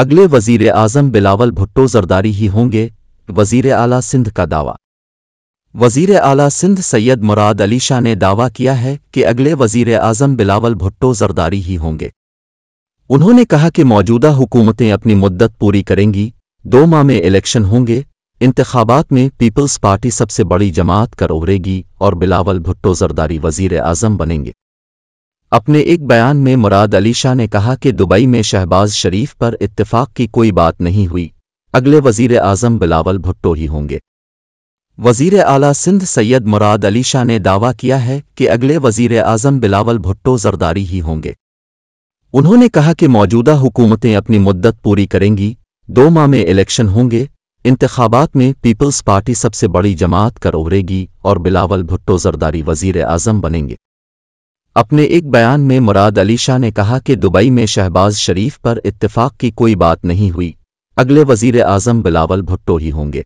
अगले वजीर आजम बिलावल भुट्टो जरदारी ही होंगे वजीर आला सिंध का दावा वजीर आला सिंध सैयद मुराद अली शाह ने दावा किया है कि अगले वजीर आजम बिलावल भुट्टो जरदारी ही होंगे उन्होंने कहा कि मौजूदा हुकूमतें अपनी मुद्दत पूरी करेंगी दो माह में इलेक्शन होंगे इंतबात में पीपल्स पार्टी सबसे बड़ी जमात कर उभरेगी और बिलावल भुट्टो जरदारी वजीर आजम बनेंगे अपने एक बयान में मुराद अली शाह ने कहा कि दुबई में शहबाज शरीफ पर इत्तफ़ाक़ की कोई बात नहीं हुई अगले वजीर आजम बिलावल भुट्टो ही होंगे वजीर आला सिंध सैयद मुराद अली शाह ने दावा किया है कि अगले वजीर आजम बिलावल भुट्टो जरदारी ही होंगे उन्होंने कहा कि मौजूदा हुकूमतें अपनी मुद्दत पूरी करेंगी दो माह में इलेक्शन होंगे इंतबात में पीपल्स पार्टी सबसे बड़ी जमात करोरेगी और बिलावल भुट्टो जरदारी वजीर आजम बनेंगे अपने एक बयान में मुराद अली शाह ने कहा कि दुबई में शहबाज शरीफ पर इत्तफ़ाक़ की कोई बात नहीं हुई अगले वजीर आजम बिलावल भुट्टो ही होंगे